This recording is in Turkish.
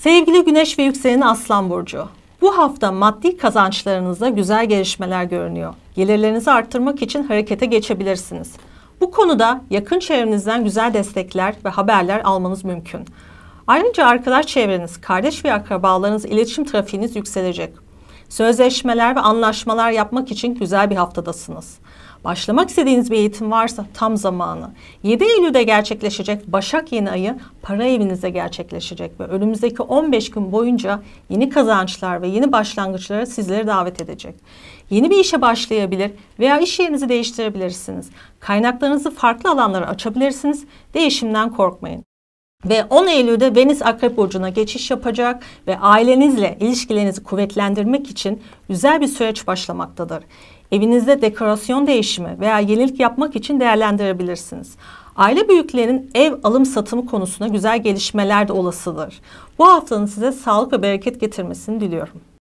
Sevgili Güneş ve yükselen Aslan Burcu. Bu hafta maddi kazançlarınızda güzel gelişmeler görünüyor. Gelirlerinizi arttırmak için harekete geçebilirsiniz. Bu konuda yakın çevrenizden güzel destekler ve haberler almanız mümkün. Ayrıca arkadaş çevreniz, kardeş ve akrabalarınız iletişim trafiğiniz yükselecek sözleşmeler ve anlaşmalar yapmak için güzel bir haftadasınız. Başlamak istediğiniz bir eğitim varsa tam zamanı. 7 Eylül'de gerçekleşecek Başak Yeni Ayı para evinizde gerçekleşecek ve önümüzdeki 15 gün boyunca yeni kazançlar ve yeni başlangıçlara sizleri davet edecek. Yeni bir işe başlayabilir veya iş yerinizi değiştirebilirsiniz. Kaynaklarınızı farklı alanlara açabilirsiniz. Değişimden korkmayın. Ve 10 Eylül'de Venüs Akrep Burcu'na geçiş yapacak ve ailenizle ilişkilerinizi kuvvetlendirmek için güzel bir süreç başlamaktadır. Evinizde dekorasyon değişimi veya yenilik yapmak için değerlendirebilirsiniz. Aile büyüklerinin ev alım satımı konusunda güzel gelişmeler de olasıdır. Bu haftanın size sağlık ve bereket getirmesini diliyorum.